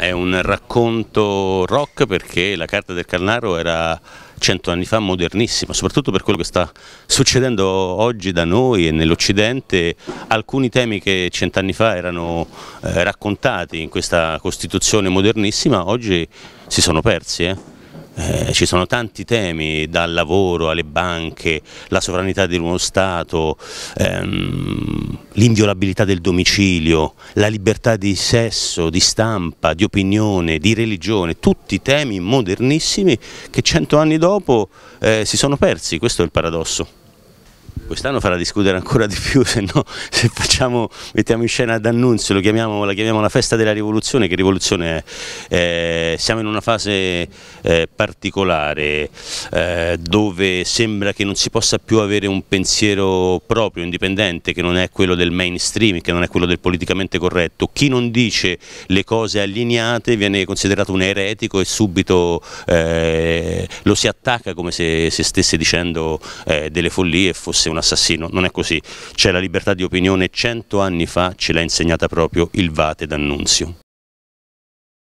è un racconto rock perché la carta del Carnaro era cento anni fa modernissima, soprattutto per quello che sta succedendo oggi da noi e nell'Occidente, alcuni temi che cent'anni fa erano eh, raccontati in questa Costituzione modernissima oggi si sono persi. Eh. Eh, ci sono tanti temi, dal lavoro alle banche, la sovranità di uno Stato, ehm, l'inviolabilità del domicilio, la libertà di sesso, di stampa, di opinione, di religione, tutti temi modernissimi che cento anni dopo eh, si sono persi, questo è il paradosso quest'anno farà discutere ancora di più se, no, se facciamo, mettiamo in scena D'Annunzio, chiamiamo, la chiamiamo la festa della rivoluzione, che rivoluzione è? Eh, siamo in una fase eh, particolare eh, dove sembra che non si possa più avere un pensiero proprio, indipendente, che non è quello del mainstream, che non è quello del politicamente corretto. Chi non dice le cose allineate viene considerato un eretico e subito eh, lo si attacca come se, se stesse dicendo eh, delle follie e fosse una assassino, non è così. C'è la libertà di opinione, cento anni fa ce l'ha insegnata proprio il Vate d'Annunzio.